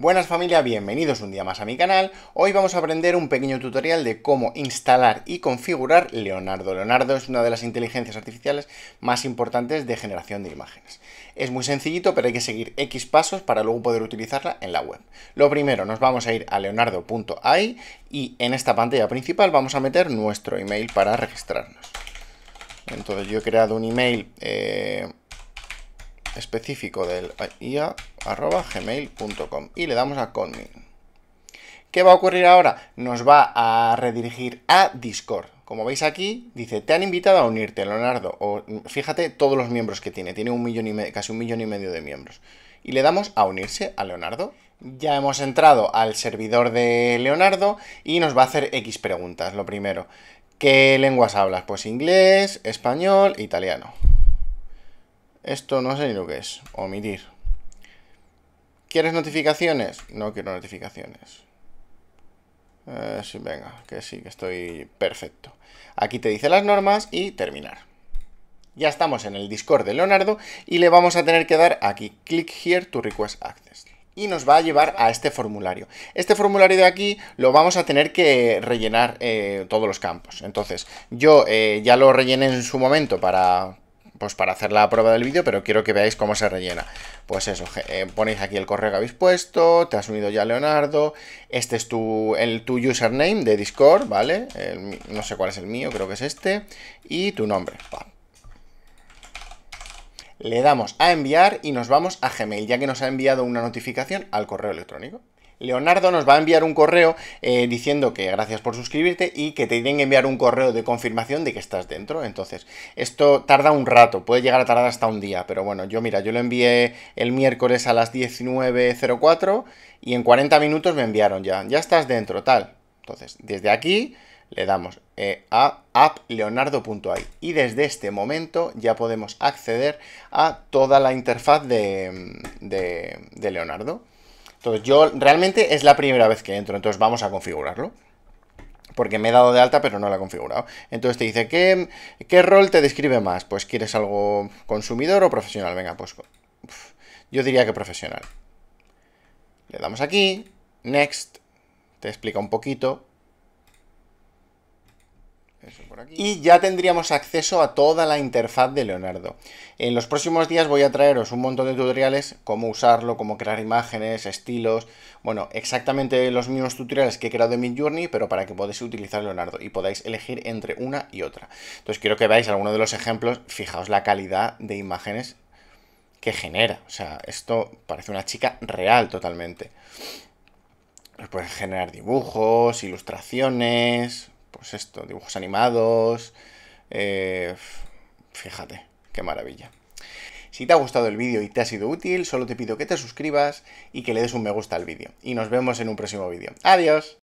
Buenas familia, bienvenidos un día más a mi canal. Hoy vamos a aprender un pequeño tutorial de cómo instalar y configurar Leonardo. Leonardo es una de las inteligencias artificiales más importantes de generación de imágenes. Es muy sencillito, pero hay que seguir X pasos para luego poder utilizarla en la web. Lo primero, nos vamos a ir a leonardo.ai y en esta pantalla principal vamos a meter nuestro email para registrarnos. Entonces yo he creado un email... Eh, específico del IA arroba gmail.com y le damos a Conmin. ¿Qué va a ocurrir ahora? Nos va a redirigir a Discord. Como veis aquí, dice, te han invitado a unirte, Leonardo. O, fíjate todos los miembros que tiene. Tiene un millón y casi un millón y medio de miembros. Y le damos a unirse a Leonardo. Ya hemos entrado al servidor de Leonardo y nos va a hacer X preguntas. Lo primero, ¿qué lenguas hablas? Pues inglés, español, italiano. Esto no sé ni lo que es. Omitir. ¿Quieres notificaciones? No quiero notificaciones. Eh, sí, venga, que sí, que estoy perfecto. Aquí te dice las normas y terminar. Ya estamos en el Discord de Leonardo y le vamos a tener que dar aquí, click here to request access. Y nos va a llevar a este formulario. Este formulario de aquí lo vamos a tener que rellenar eh, todos los campos. Entonces, yo eh, ya lo rellené en su momento para, pues para hacer la prueba del vídeo, pero quiero que veáis cómo se rellena. Pues eso, eh, ponéis aquí el correo que habéis puesto, te has unido ya Leonardo, este es tu, el, tu username de Discord, ¿vale? no sé cuál es el mío, creo que es este, y tu nombre. Le damos a enviar y nos vamos a Gmail, ya que nos ha enviado una notificación al correo electrónico. Leonardo nos va a enviar un correo eh, diciendo que gracias por suscribirte y que te tienen que enviar un correo de confirmación de que estás dentro. Entonces, esto tarda un rato, puede llegar a tardar hasta un día, pero bueno, yo mira, yo lo envié el miércoles a las 19.04 y en 40 minutos me enviaron ya, ya estás dentro, tal. Entonces, desde aquí le damos eh, a appleonardo.ai y desde este momento ya podemos acceder a toda la interfaz de, de Leonardo. Entonces yo realmente es la primera vez que entro, entonces vamos a configurarlo. Porque me he dado de alta, pero no la he configurado. Entonces te dice, ¿qué, qué rol te describe más? Pues quieres algo consumidor o profesional. Venga, pues yo diría que profesional. Le damos aquí, Next, te explica un poquito. Y ya tendríamos acceso a toda la interfaz de Leonardo. En los próximos días voy a traeros un montón de tutoriales, cómo usarlo, cómo crear imágenes, estilos, bueno, exactamente los mismos tutoriales que he creado en Midjourney, pero para que podáis utilizar Leonardo y podáis elegir entre una y otra. Entonces quiero que veáis algunos de los ejemplos, fijaos la calidad de imágenes que genera. O sea, esto parece una chica real totalmente. Pues puede generar dibujos, ilustraciones, pues esto, dibujos animados. Eh, fíjate, qué maravilla. Si te ha gustado el vídeo y te ha sido útil, solo te pido que te suscribas y que le des un me gusta al vídeo. Y nos vemos en un próximo vídeo. ¡Adiós!